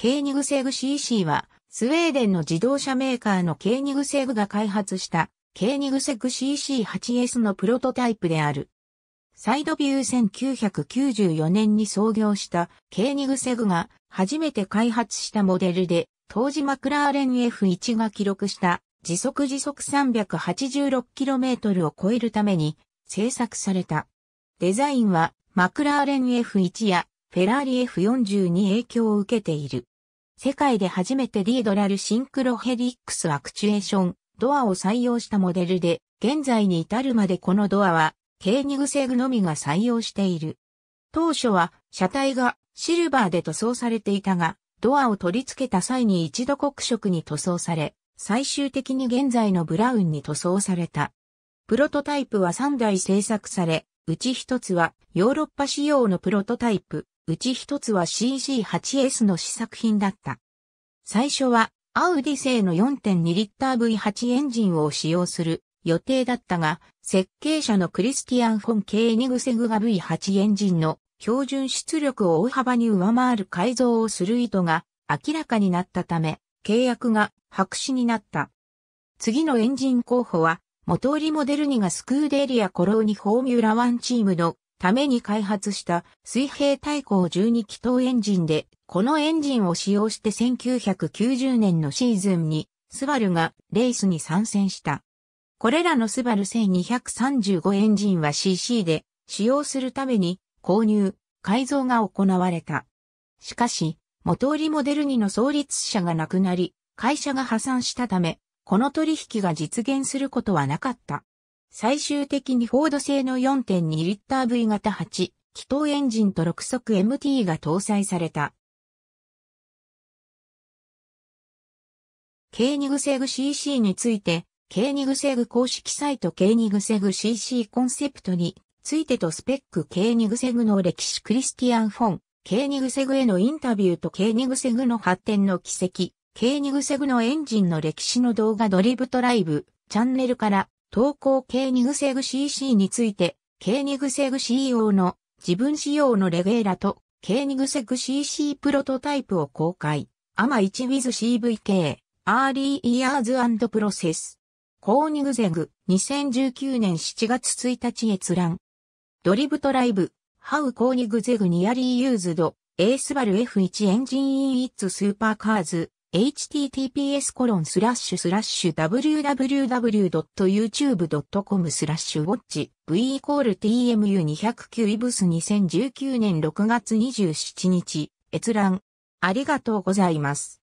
ケーニグセグ CC は、スウェーデンの自動車メーカーのケーニグセグが開発したケーニグセグ CC8S のプロトタイプである。サイドビュー1994年に創業したケーニグセグが初めて開発したモデルで、当時マクラーレン F1 が記録した時速時速 386km を超えるために製作された。デザインはマクラーレン F1 やフェラーリ F40 に影響を受けている。世界で初めてディードラルシンクロヘリックスアクチュエーション、ドアを採用したモデルで、現在に至るまでこのドアは、ケーニグセグのみが採用している。当初は、車体がシルバーで塗装されていたが、ドアを取り付けた際に一度黒色に塗装され、最終的に現在のブラウンに塗装された。プロトタイプは3台製作され、うち1つはヨーロッパ仕様のプロトタイプ、うち一つは CG8S の試作品だった。最初は、アウディ製の4.2リッター V8 エンジンを使用する予定だったが、設計者のクリスティアン・フォン・ケーニグセグが V8 エンジンの標準出力を大幅に上回る改造をする意図が明らかになったため、契約が白紙になった。次のエンジン候補は、元売りモデル2がスクーデリア・コローニ・フォーミュラ1チームのために開発した水平対向12気筒エンジンで、このエンジンを使用して1990年のシーズンに、スバルがレースに参戦した。これらのスバル1235エンジンは CC で使用するために購入、改造が行われた。しかし、元売りモデル2の創立者が亡くなり、会社が破産したため、この取引が実現することはなかった。最終的にフォード製の4.2リッター V 型8、気筒エンジンと6速 MT が搭載された。ケーニグセグ CC について、ケーニグセグ公式サイトケーニグセグ CC コンセプトについてとスペックケーニグセグの歴史クリスティアン・フォン、ケーニグセグへのインタビューとケーニグセグの発展の軌跡、ケーニグセグのエンジンの歴史の動画ドリブトライブ、チャンネルから投稿ケーニグセグ CC について、ケーニグセグ CEO の自分仕様のレゲーラとケーニグセグ CC プロトタイプを公開。アマ 1withCVK、アーリーイヤーズプロセス。コーニグゼグ、2019年7月1日閲覧。ドリブトライブ、ハウコーニグゼグニアリーユーズド、エースバル F1 エンジンインイッツスーパーカーズ、https コロンスラッシュスラッシュ www.youtube.com スラッシュウォッチ v イコール tmu209 イブス2019年6月27日閲覧ありがとうございます。